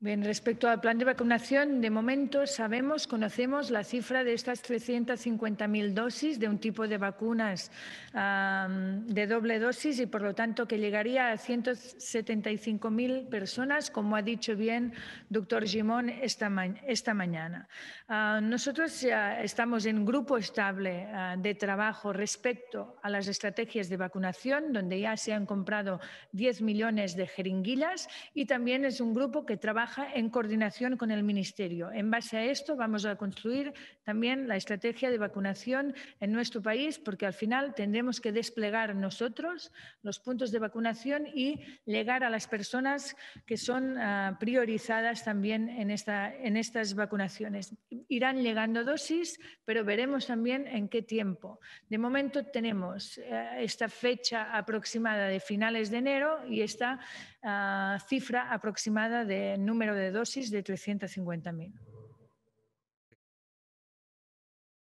Bien, respecto al plan de vacunación, de momento sabemos, conocemos la cifra de estas 350.000 dosis de un tipo de vacunas de doble dosis y, por lo tanto, que llegaría a 175.000 personas, como ha dicho bien doctor Gimón esta, esta mañana. Ah, nosotros ya estamos en grupo estable ah, de trabajo respecto a las estrategias de vacunación, donde ya se han comprado 10 millones de jeringuillas y también es un grupo que trabaja en coordinación con el Ministerio. En base a esto vamos a construir también la estrategia de vacunación en nuestro país, porque al final tendremos que desplegar nosotros los puntos de vacunación y llegar a las personas que son ah, priorizadas también en, esta, en estas vacunaciones. Irán llegando dosis, pero veremos también en qué tiempo. De momento tenemos eh, esta fecha aproximada de finales de enero y esta ah, cifra aproximada de número número de dosis de 350.000.